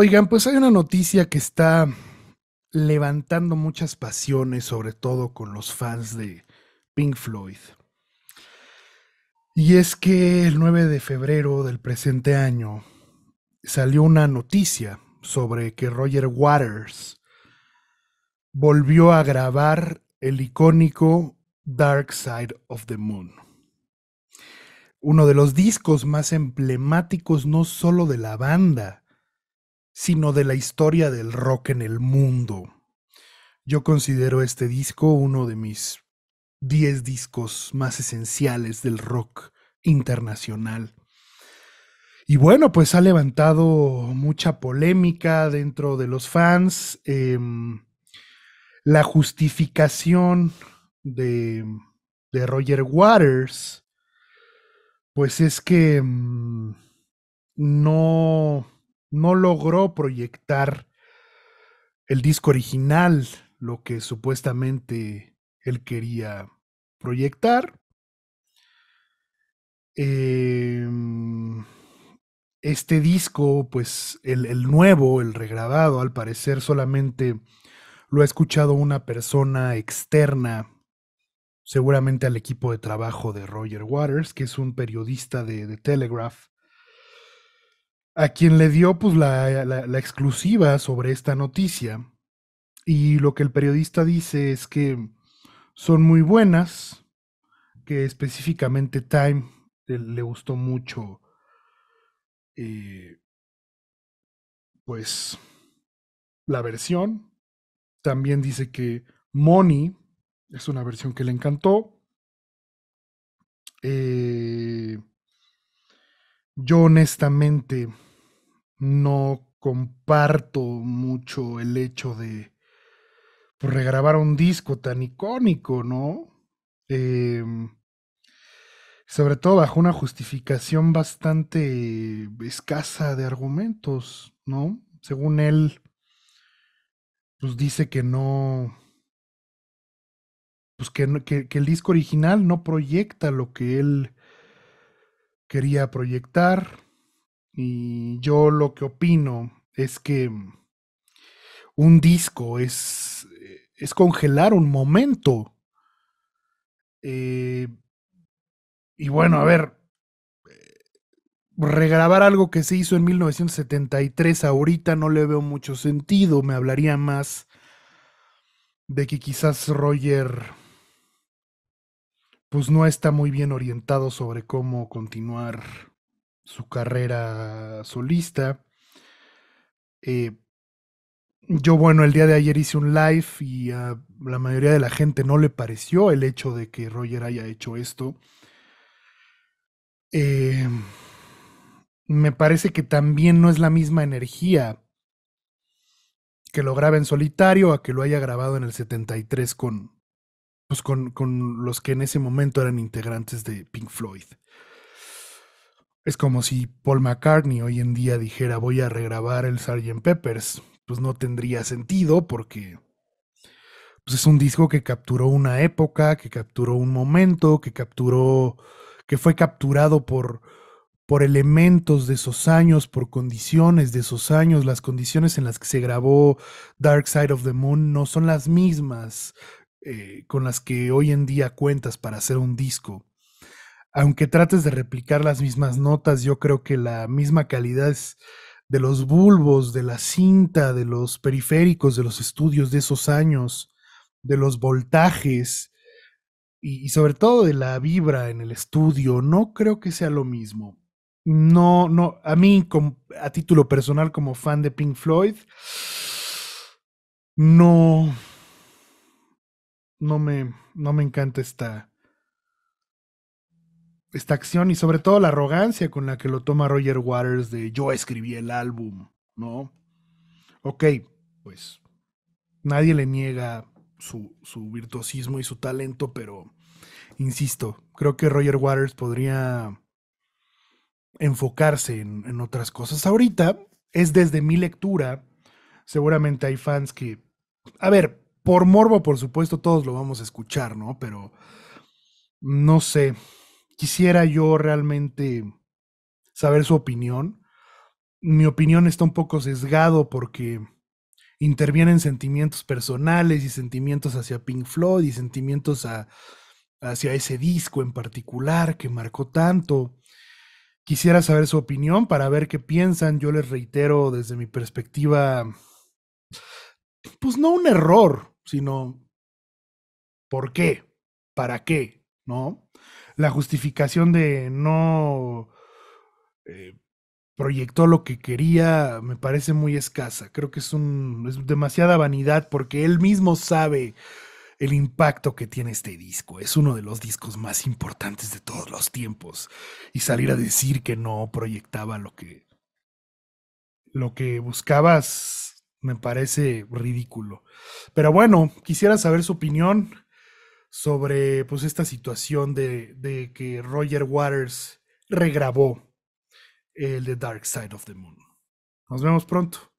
Oigan, pues hay una noticia que está levantando muchas pasiones, sobre todo con los fans de Pink Floyd. Y es que el 9 de febrero del presente año salió una noticia sobre que Roger Waters volvió a grabar el icónico Dark Side of the Moon. Uno de los discos más emblemáticos no solo de la banda, sino de la historia del rock en el mundo. Yo considero este disco uno de mis 10 discos más esenciales del rock internacional. Y bueno, pues ha levantado mucha polémica dentro de los fans. Em, la justificación de, de, Roger Waters, pues es que mm, no no logró proyectar el disco original, lo que supuestamente él quería proyectar. Em, este disco, pues el, nuevo, el regrabado, al parecer solamente lo ha escuchado una persona externa, seguramente al equipo de trabajo de Roger Waters, que es un periodista de, de Telegraph, a quien le dio pues, la, exclusiva sobre esta noticia. Y lo que el periodista dice es que son muy buenas, que específicamente Time le, gustó mucho, eh, pues, la versión. También dice que Money es una versión que le encantó. Eh, yo honestamente no comparto mucho el hecho de pues, regrabar un disco tan icónico, ¿no? Eh, sobre todo bajo una justificación bastante escasa de argumentos, ¿no? Según él, pues dice que no, pues que el disco original no proyecta lo que él quería proyectar, y yo lo que opino es que un disco es, eh, es congelar un momento. Eh, y bueno, a ver, eh, regrabar algo que se hizo en 1973 ahorita no le veo mucho sentido. Me hablaría más de que quizás Roger pues no está muy bien orientado sobre cómo continuar su carrera solista. Eh, yo, bueno, el día de ayer hice un live y a la mayoría de la gente no le pareció el hecho de que Roger haya hecho esto. Eh, me parece que también no es la misma energía que lo grabe en solitario a que lo haya grabado en el 73 con, pues, con, con los que en ese momento eran integrantes de Pink Floyd. Es como si Paul McCartney hoy en día dijera voy a regrabar el Sgt. Peppers. Pues no tendría sentido porque pues, es un disco que capturó una época, que capturó un momento, que capturó, que fue capturado por, por elementos de esos años, por condiciones de esos años, las condiciones en las que se grabó Dark Side of the Moon no son las mismas eh, con las que hoy en día cuentas para hacer un disco aunque trates de replicar las mismas notas, yo creo que la misma calidad es de los bulbos, de la cinta, de los periféricos, de los estudios de esos años, de los voltajes y, sobre todo de la vibra en el estudio, no creo que sea lo mismo. No, no, a mí a título personal como fan de Pink Floyd, no, no me, no me encanta esta, esta acción y sobre todo la arrogancia con la que lo toma Roger Waters de yo escribí el álbum, ¿no? Ok, pues nadie le niega su, virtuosismo y su talento, pero insisto, creo que Roger Waters podría enfocarse en, en, otras cosas. Ahorita es desde mi lectura, seguramente hay fans que, a ver, por morbo, por supuesto, todos lo vamos a escuchar, ¿no? Pero no sé, quisiera yo realmente saber su opinión. Mi opinión está un poco sesgado porque intervienen sentimientos personales y sentimientos hacia Pink Floyd y sentimientos hacia ese disco en particular que marcó tanto. Quisiera saber su opinión para ver qué piensan. Yo les reitero desde mi perspectiva, pues no un error, sino por qué, para qué, ¿no? la justificación de no eh, proyectó lo que quería me parece muy escasa. Creo que es, un, es demasiada vanidad porque él mismo sabe el impacto que tiene este disco. Es uno de los discos más importantes de todos los tiempos. Y salir a decir que no proyectaba lo que, lo que buscabas me parece ridículo. Pero bueno, quisiera saber su opinión sobre pues esta situación de, que Roger Waters regrabó el The Dark Side of the Moon. Nos vemos pronto.